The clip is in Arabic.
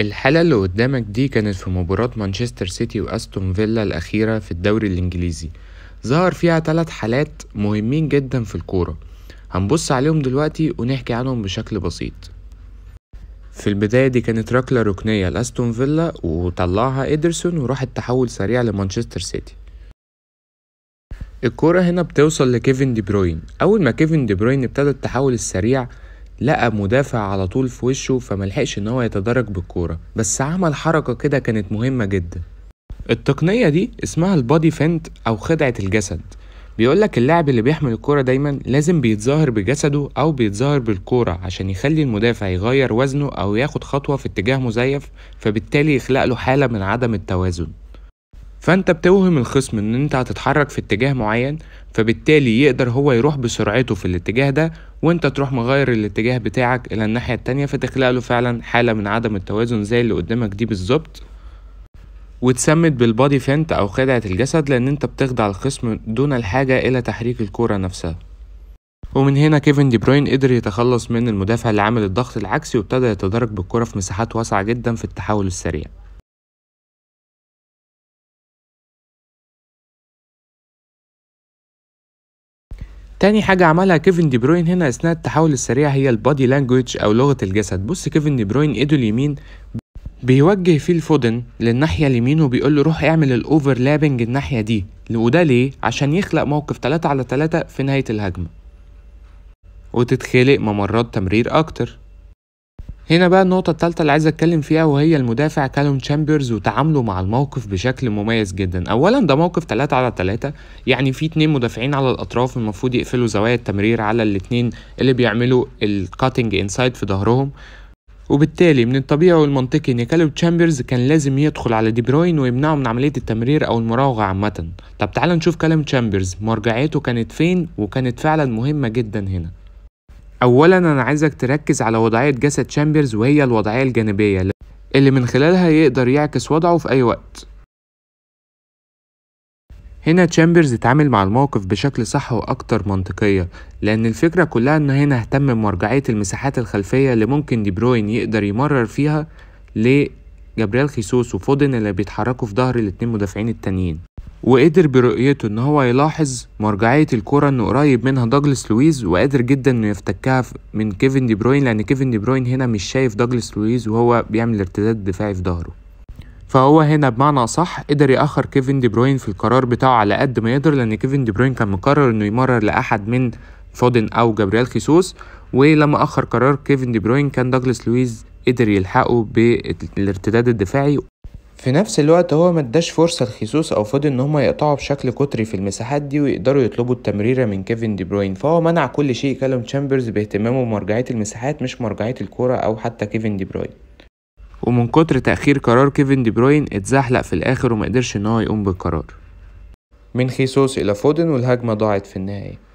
الحالة اللي قدامك دي كانت في مباراة مانشستر سيتي وأستون فيلا الأخيرة في الدوري الإنجليزي ظهر فيها ثلاث حالات مهمين جدا في الكورة هنبص عليهم دلوقتي ونحكي عنهم بشكل بسيط في البداية دي كانت ركلة ركنية لأستون فيلا وطلعها إيدرسون وراح التحول سريع لمانشستر سيتي الكورة هنا بتوصل لكيفن دي بروين أول ما كيفن دي بروين ابتدى التحول السريع لقى مدافع على طول في وشه فملحقش ان هو يتدرج بالكوره بس عمل حركه كده كانت مهمه جدا التقنيه دي اسمها البادي فنت او خدعه الجسد بيقولك اللاعب اللي بيحمل الكرة دايما لازم بيتظاهر بجسده أو بيتظاهر بالكرة عشان يخلي المدافع يغير وزنه أو ياخد خطوة في اتجاه مزيف فبالتالي يخلق له حالة من عدم التوازن فانت بتوهم الخصم ان انت هتتحرك في اتجاه معين فبالتالي يقدر هو يروح بسرعته في الاتجاه ده وانت تروح مغير الاتجاه بتاعك الى الناحية التانية فتخلق له فعلا حالة من عدم التوازن زي اللي قدامك دي بالظبط وتسمت بالبادي فنت او خدعة الجسد لان انت بتخدع الخصم دون الحاجة الى تحريك الكورة نفسها ومن هنا كيفن دي بروين قدر يتخلص من المدافع اللي عمل الضغط العكسي وابتدى يتدرج بالكرة في مساحات واسعة جدا في التحول السريع تاني حاجة عملها كيفن دي بروين هنا أثناء التحول السريع هي البادي لانجوج أو لغة الجسد بص كيفن دي بروين إيده اليمين بيوجه فيه الفودن للناحية اليمين وبيقول له روح اعمل الأوفرلابنج الناحية دي وده ليه؟ عشان يخلق موقف 3 على 3 في نهاية الهجمة وتتخلق ممرات تمرير أكتر هنا بقى النقطة الثالثة اللي عايز اتكلم فيها وهي المدافع كالوم تشامبرز وتعامله مع الموقف بشكل مميز جدا، أولا ده موقف 3 على 3 يعني في اتنين مدافعين على الأطراف المفروض يقفلوا زوايا التمرير على الاتنين اللي بيعملوا الكاتنج انسايد في ظهرهم وبالتالي من الطبيعي والمنطقي ان كالوم تشامبرز كان لازم يدخل على دي بروين ويمنعه من عمليه التمرير او المراوغه عامه طب تعالى نشوف كالوم تشامبرز مرجعيته كانت فين وكانت فعلا مهمه جدا هنا اولا انا عايزك تركز على وضعيه جسد تشامبرز وهي الوضعيه الجانبيه اللي من خلالها يقدر يعكس وضعه في اي وقت هنا تشامبرز اتعامل مع الموقف بشكل صح واكتر منطقيه لان الفكره كلها انه هنا اهتم بمرجعيه المساحات الخلفيه اللي ممكن دي بروين يقدر يمرر فيها لجبريل خيسوس وفودن اللي بيتحركوا في ظهر الاتنين مدافعين التانيين وقدر برؤيته ان هو يلاحظ مرجعية الكرة انه قريب منها داجلس لويز وقادر جدا انه يفتكها من كيفن دي بروين لان كيفن دي بروين هنا مش شايف داجلس لويز وهو بيعمل ارتداد دفاعي في ظهره فهو هنا بمعنى صح قدر يأخر كيفن دي بروين في القرار بتاعه على قد ما يقدر لان كيفن دي بروين كان مقرر انه يمرر لأحد من فودن او جابريال خيسوس ولما أخر قرار كيفن دي بروين كان داجلس لويز قدر يلحقه بالارتداد الدفاعي في نفس الوقت هو ما اداش فرصه لخيسوس او فضل ان هما يقطعوا بشكل قطري في المساحات دي ويقدروا يطلبوا التمريره من كيفن دي بروين فهو منع كل شيء كالوم تشامبرز باهتمامه بمرجعيه المساحات مش مرجعيه الكوره او حتى كيفن دي بروين ومن كتر تاخير قرار كيفن دي بروين اتزحلق في الاخر وما قدرش ان هو يقوم بالقرار من خيسوس الى فودن والهجمه ضاعت في النهايه